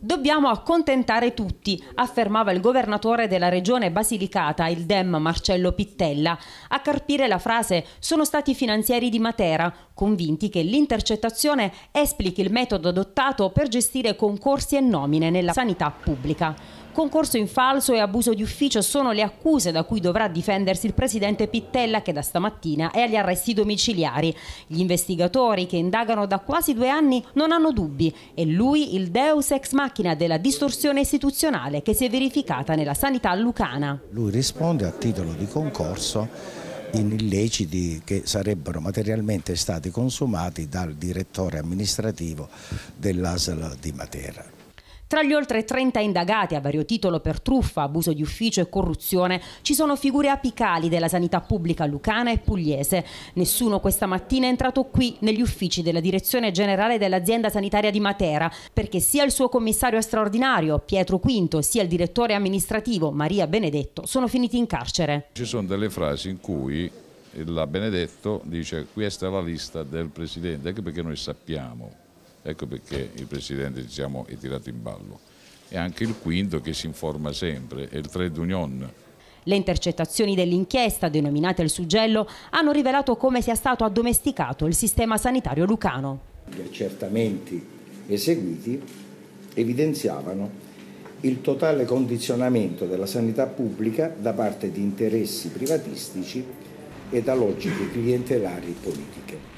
Dobbiamo accontentare tutti, affermava il governatore della regione Basilicata, il Dem Marcello Pittella. A carpire la frase sono stati i finanzieri di Matera, convinti che l'intercettazione esplichi il metodo adottato per gestire concorsi e nomine nella sanità pubblica concorso in falso e abuso di ufficio sono le accuse da cui dovrà difendersi il presidente Pittella che da stamattina è agli arresti domiciliari. Gli investigatori che indagano da quasi due anni non hanno dubbi. È lui il deus ex machina della distorsione istituzionale che si è verificata nella sanità lucana. Lui risponde a titolo di concorso in illeciti che sarebbero materialmente stati consumati dal direttore amministrativo dell'ASL di Matera. Tra gli oltre 30 indagati a vario titolo per truffa, abuso di ufficio e corruzione ci sono figure apicali della sanità pubblica lucana e pugliese. Nessuno questa mattina è entrato qui negli uffici della direzione generale dell'azienda sanitaria di Matera perché sia il suo commissario straordinario Pietro Quinto sia il direttore amministrativo Maria Benedetto sono finiti in carcere. Ci sono delle frasi in cui la Benedetto dice questa è la lista del Presidente, anche perché noi sappiamo Ecco perché il Presidente diciamo, è tirato in ballo. E anche il quinto che si informa sempre, è il trade union, le intercettazioni dell'inchiesta, denominate il suggello, hanno rivelato come sia stato addomesticato il sistema sanitario lucano. Gli accertamenti eseguiti evidenziavano il totale condizionamento della sanità pubblica da parte di interessi privatistici e da logiche clientelari politiche.